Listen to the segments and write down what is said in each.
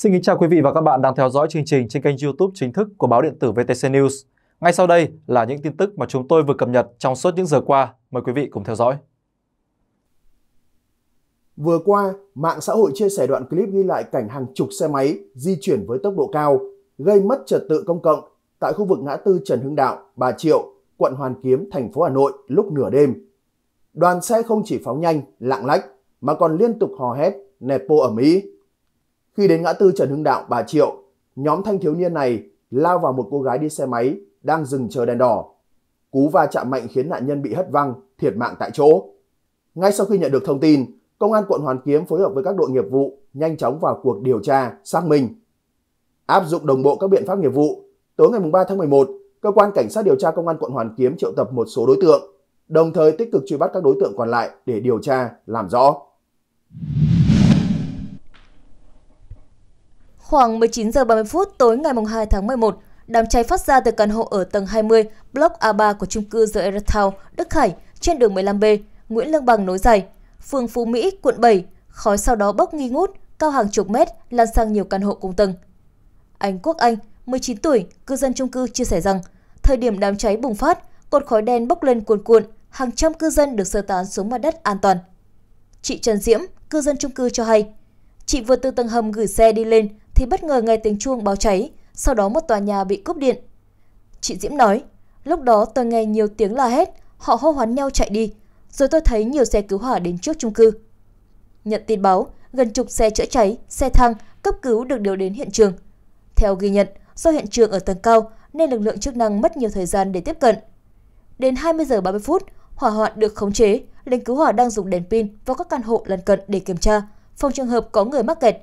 Xin kính chào quý vị và các bạn đang theo dõi chương trình trên kênh YouTube chính thức của báo điện tử VTC News. Ngay sau đây là những tin tức mà chúng tôi vừa cập nhật trong suốt những giờ qua. Mời quý vị cùng theo dõi. Vừa qua, mạng xã hội chia sẻ đoạn clip ghi lại cảnh hàng chục xe máy di chuyển với tốc độ cao, gây mất trật tự công cộng tại khu vực ngã tư Trần Hưng Đạo, Bà Triệu, quận Hoàn Kiếm, thành phố Hà Nội lúc nửa đêm. Đoàn xe không chỉ phóng nhanh, lạng lách mà còn liên tục hò hét, nẹt bô ở Mỹ khi đến ngã tư Trần Hưng Đạo, Bà Triệu, nhóm thanh thiếu niên này lao vào một cô gái đi xe máy đang dừng chờ đèn đỏ. Cú va chạm mạnh khiến nạn nhân bị hất văng, thiệt mạng tại chỗ. Ngay sau khi nhận được thông tin, Công an quận Hoàn Kiếm phối hợp với các đội nghiệp vụ nhanh chóng vào cuộc điều tra, xác minh. Áp dụng đồng bộ các biện pháp nghiệp vụ, tối ngày 3 tháng 11, cơ quan cảnh sát điều tra công an quận Hoàn Kiếm triệu tập một số đối tượng, đồng thời tích cực truy bắt các đối tượng còn lại để điều tra, làm rõ. Khoảng 19 giờ 30 phút tối ngày 2 tháng 11, đám cháy phát ra từ căn hộ ở tầng 20, block A3 của chung cư The Earth Đức Hải, trên đường 15B, Nguyễn Lương Bằng nối dài, phường Phú Mỹ, quận 7. Khói sau đó bốc nghi ngút, cao hàng chục mét, lan sang nhiều căn hộ cùng tầng. Anh Quốc Anh, 19 tuổi, cư dân chung cư chia sẻ rằng, thời điểm đám cháy bùng phát, cột khói đen bốc lên cuồn cuộn, hàng trăm cư dân được sơ tán xuống mặt đất an toàn. Chị Trần Diễm, cư dân chung cư cho hay, chị vừa từ tầng hầm gửi xe đi lên thì bất ngờ nghe tiếng chuông báo cháy, sau đó một tòa nhà bị cúp điện. Chị Diễm nói, lúc đó tôi nghe nhiều tiếng la hét, họ hô hoán nhau chạy đi, rồi tôi thấy nhiều xe cứu hỏa đến trước chung cư. Nhận tin báo, gần chục xe chữa cháy, xe thang, cấp cứu được điều đến hiện trường. Theo ghi nhận, do hiện trường ở tầng cao nên lực lượng chức năng mất nhiều thời gian để tiếp cận. Đến 20 giờ 30 phút, hỏa hoạn được khống chế, lính cứu hỏa đang dùng đèn pin vào các căn hộ lân cận để kiểm tra, phòng trường hợp có người mắc kẹt.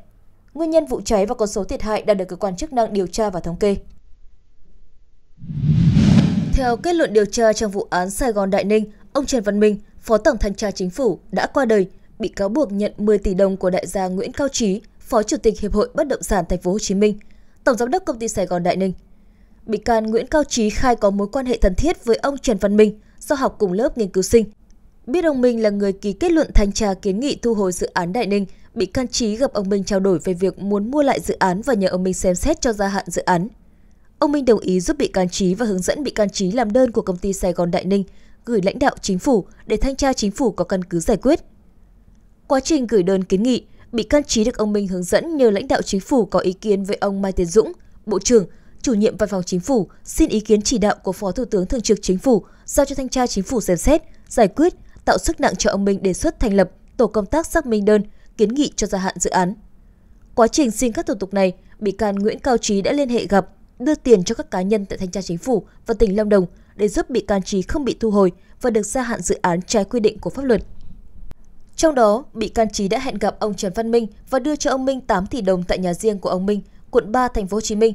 Nguyên nhân vụ cháy và con số thiệt hại đã được cơ quan chức năng điều tra và thống kê. Theo kết luận điều tra trong vụ án Sài Gòn Đại Ninh, ông Trần Văn Minh, Phó Tổng Thanh tra Chính phủ đã qua đời, bị cáo buộc nhận 10 tỷ đồng của đại gia Nguyễn Cao Trí, Phó Chủ tịch Hiệp hội Bất động sản Thành phố Hồ Chí Minh, Tổng giám đốc công ty Sài Gòn Đại Ninh. Bị can Nguyễn Cao Trí khai có mối quan hệ thân thiết với ông Trần Văn Minh do học cùng lớp nghiên cứu sinh. Biết ông Minh là người ký kết luận thanh tra kiến nghị thu hồi dự án Đại Ninh bị can Trí gặp ông Minh trao đổi về việc muốn mua lại dự án và nhờ ông Minh xem xét cho gia hạn dự án. Ông Minh đồng ý giúp bị can Trí và hướng dẫn bị can Trí làm đơn của công ty Sài Gòn Đại Ninh gửi lãnh đạo chính phủ để thanh tra chính phủ có căn cứ giải quyết. Quá trình gửi đơn kiến nghị, bị can Trí được ông Minh hướng dẫn nhờ lãnh đạo chính phủ có ý kiến với ông Mai Tiến Dũng, Bộ trưởng, chủ nhiệm Văn phòng Chính phủ xin ý kiến chỉ đạo của Phó Thủ tướng Thường trực Chính phủ giao cho thanh tra chính phủ xem xét, giải quyết, tạo sức nặng cho ông Minh đề xuất thành lập tổ công tác xác minh đơn kiến nghị cho gia hạn dự án. Quá trình xin các thủ tục này, bị can Nguyễn Cao Trí đã liên hệ gặp, đưa tiền cho các cá nhân tại Thanh tra Chính phủ và tỉnh Lâm Đồng để giúp bị can Trí không bị thu hồi và được gia hạn dự án trái quy định của pháp luật. Trong đó, bị can Trí đã hẹn gặp ông Trần Văn Minh và đưa cho ông Minh 8 tỷ đồng tại nhà riêng của ông Minh, quận 3, thành phố Hồ Chí Minh.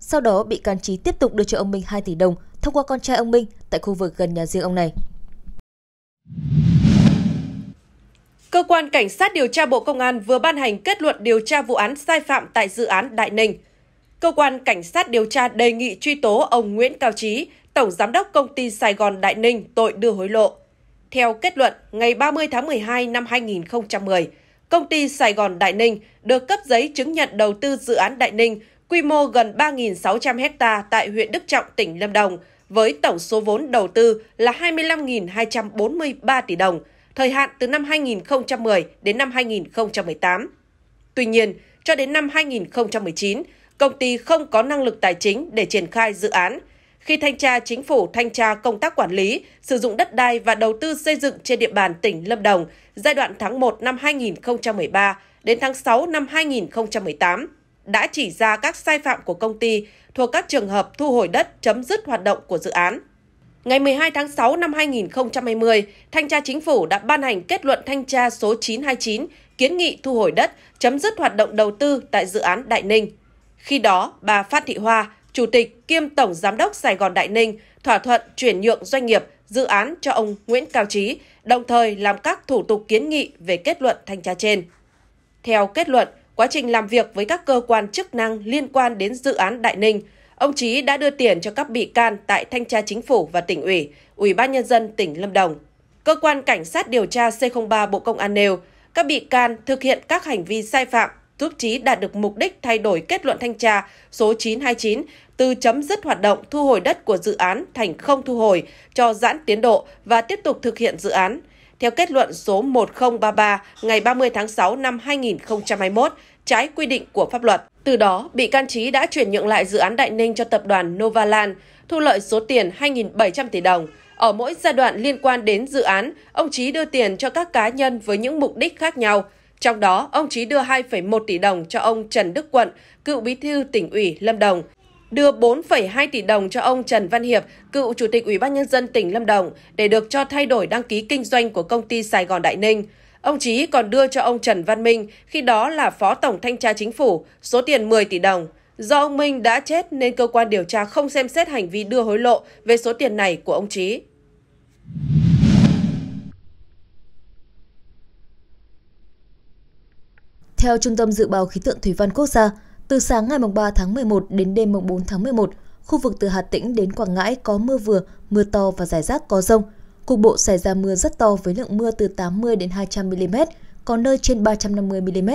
Sau đó, bị can Trí tiếp tục đưa cho ông Minh 2 tỷ đồng thông qua con trai ông Minh tại khu vực gần nhà riêng ông này. Cơ quan Cảnh sát điều tra Bộ Công an vừa ban hành kết luận điều tra vụ án sai phạm tại dự án Đại Ninh. Cơ quan Cảnh sát điều tra đề nghị truy tố ông Nguyễn Cao Trí, Tổng Giám đốc Công ty Sài Gòn Đại Ninh tội đưa hối lộ. Theo kết luận, ngày 30 tháng 12 năm 2010, Công ty Sài Gòn Đại Ninh được cấp giấy chứng nhận đầu tư dự án Đại Ninh quy mô gần 3.600 ha tại huyện Đức Trọng, tỉnh Lâm Đồng, với tổng số vốn đầu tư là 25.243 tỷ đồng – thời hạn từ năm 2010 đến năm 2018. Tuy nhiên, cho đến năm 2019, công ty không có năng lực tài chính để triển khai dự án. Khi thanh tra chính phủ thanh tra công tác quản lý, sử dụng đất đai và đầu tư xây dựng trên địa bàn tỉnh Lâm Đồng giai đoạn tháng 1 năm 2013 đến tháng 6 năm 2018 đã chỉ ra các sai phạm của công ty thuộc các trường hợp thu hồi đất chấm dứt hoạt động của dự án ngày 12 tháng 6 năm 2020, Thanh tra Chính phủ đã ban hành kết luận thanh tra số 929 kiến nghị thu hồi đất, chấm dứt hoạt động đầu tư tại dự án Đại Ninh. Khi đó, bà Phát Thị Hoa, Chủ tịch kiêm Tổng Giám đốc Sài Gòn Đại Ninh, thỏa thuận chuyển nhượng doanh nghiệp dự án cho ông Nguyễn Cao Trí, đồng thời làm các thủ tục kiến nghị về kết luận thanh tra trên. Theo kết luận, quá trình làm việc với các cơ quan chức năng liên quan đến dự án Đại Ninh – Ông Chí đã đưa tiền cho các bị can tại Thanh tra Chính phủ và tỉnh ủy, Ủy ban Nhân dân tỉnh Lâm Đồng. Cơ quan Cảnh sát điều tra C03 Bộ Công an nêu, các bị can thực hiện các hành vi sai phạm giúp chí đạt được mục đích thay đổi kết luận thanh tra số 929 từ chấm dứt hoạt động thu hồi đất của dự án thành không thu hồi cho giãn tiến độ và tiếp tục thực hiện dự án. Theo kết luận số 1033 ngày 30 tháng 6 năm 2021, trái quy định của pháp luật. Từ đó, bị can Trí đã chuyển nhượng lại dự án Đại Ninh cho tập đoàn Novaland, thu lợi số tiền 2.700 tỷ đồng. Ở mỗi giai đoạn liên quan đến dự án, ông Trí đưa tiền cho các cá nhân với những mục đích khác nhau. Trong đó, ông Trí đưa 2,1 tỷ đồng cho ông Trần Đức Quận, cựu bí thư tỉnh ủy Lâm Đồng, đưa 4,2 tỷ đồng cho ông Trần Văn Hiệp, cựu chủ tịch Ủy ban nhân dân tỉnh Lâm Đồng để được cho thay đổi đăng ký kinh doanh của công ty Sài Gòn Đại Ninh. Ông Chí còn đưa cho ông Trần Văn Minh, khi đó là Phó Tổng Thanh tra Chính phủ, số tiền 10 tỷ đồng. Do ông Minh đã chết nên cơ quan điều tra không xem xét hành vi đưa hối lộ về số tiền này của ông Chí. Theo Trung tâm Dự báo Khí tượng Thủy văn Quốc gia, từ sáng ngày 3 tháng 11 đến đêm 4 tháng 11, khu vực từ Hà Tĩnh đến Quảng Ngãi có mưa vừa, mưa to và rải rác có rông, Cục bộ xảy ra mưa rất to với lượng mưa từ 80 đến 200 mm, có nơi trên 350 mm.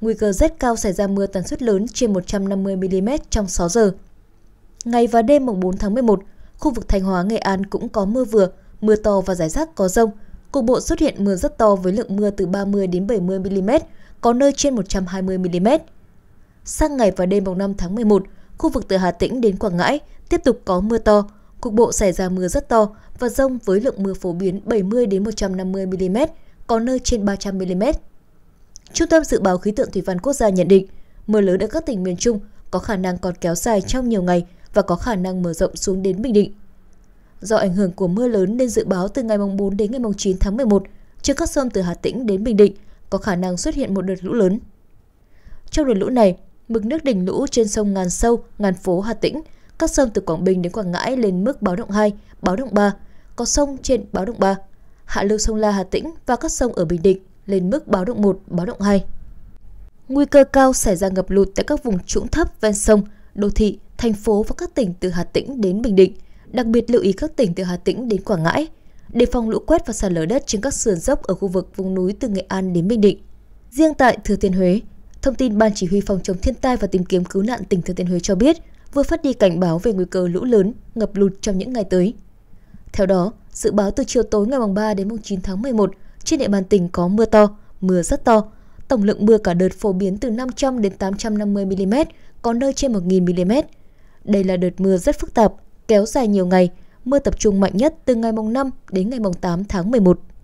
Nguy cơ rất cao xảy ra mưa tần suất lớn trên 150 mm trong 6 giờ. Ngày và đêm mùng 4 tháng 11, khu vực Thanh Hóa, Nghệ An cũng có mưa vừa, mưa to và rải rác có rông. Cục bộ xuất hiện mưa rất to với lượng mưa từ 30 đến 70 mm, có nơi trên 120 mm. Sang ngày và đêm mùng 5 tháng 11, khu vực từ Hà Tĩnh đến Quảng Ngãi tiếp tục có mưa to, Cục bộ xảy ra mưa rất to và rông với lượng mưa phổ biến 70 đến 150 mm, có nơi trên 300 mm. Trung tâm dự báo khí tượng thủy văn quốc gia nhận định, mưa lớn ở các tỉnh miền Trung có khả năng còn kéo dài trong nhiều ngày và có khả năng mở rộng xuống đến Bình Định. Do ảnh hưởng của mưa lớn nên dự báo từ ngày 4 đến ngày 9 tháng 11, trên các sông từ Hà Tĩnh đến Bình Định có khả năng xuất hiện một đợt lũ lớn. Trong đợt lũ này, mực nước đỉnh lũ trên sông Ngàn Sâu, Ngàn Phố Hà Tĩnh các sông từ Quảng Bình đến Quảng Ngãi lên mức báo động 2, báo động 3, có sông trên báo động 3. Hạ lưu sông La Hà Tĩnh và các sông ở Bình Định lên mức báo động 1, báo động 2. Nguy cơ cao xảy ra ngập lụt tại các vùng trũng thấp ven sông, đô thị, thành phố và các tỉnh từ Hà Tĩnh đến Bình Định, đặc biệt lưu ý các tỉnh từ Hà Tĩnh đến Quảng Ngãi, đề phòng lũ quét và sạt lở đất trên các sườn dốc ở khu vực vùng núi từ Nghệ An đến Bình Định. Riêng tại Thừa Thiên Huế, thông tin Ban Chỉ huy Phòng chống thiên tai và tìm kiếm cứu nạn tỉnh Thừa Thiên Huế cho biết, vừa phát đi cảnh báo về nguy cơ lũ lớn, ngập lụt trong những ngày tới. Theo đó, dự báo từ chiều tối ngày 3 đến 9 tháng 11, trên địa bàn tỉnh có mưa to, mưa rất to. Tổng lượng mưa cả đợt phổ biến từ 500 đến 850 mm, có nơi trên 1000 mm. Đây là đợt mưa rất phức tạp, kéo dài nhiều ngày, mưa tập trung mạnh nhất từ ngày mùng 5 đến ngày mùng 8 tháng 11.